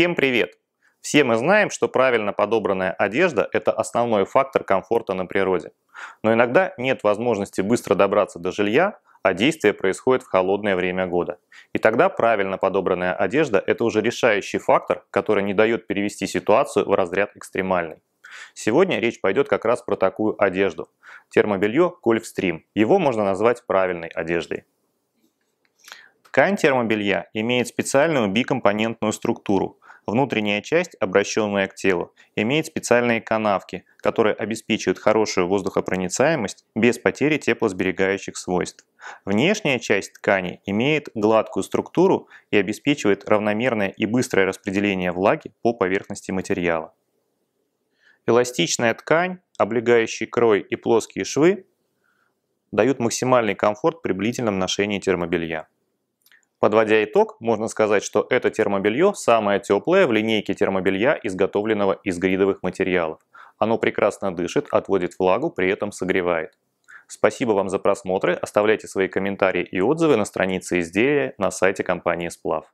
Всем привет! Все мы знаем, что правильно подобранная одежда – это основной фактор комфорта на природе. Но иногда нет возможности быстро добраться до жилья, а действие происходит в холодное время года. И тогда правильно подобранная одежда – это уже решающий фактор, который не дает перевести ситуацию в разряд экстремальный. Сегодня речь пойдет как раз про такую одежду. Термобелье Гольфстрим. Его можно назвать правильной одеждой. Ткань термобелья имеет специальную бикомпонентную структуру, Внутренняя часть, обращенная к телу, имеет специальные канавки, которые обеспечивают хорошую воздухопроницаемость без потери теплосберегающих свойств. Внешняя часть ткани имеет гладкую структуру и обеспечивает равномерное и быстрое распределение влаги по поверхности материала. Эластичная ткань, облегающий крой и плоские швы дают максимальный комфорт при длительном ношении термобелья. Подводя итог, можно сказать, что это термобелье самое теплое в линейке термобелья, изготовленного из гридовых материалов. Оно прекрасно дышит, отводит влагу, при этом согревает. Спасибо вам за просмотры, оставляйте свои комментарии и отзывы на странице изделия на сайте компании Сплав.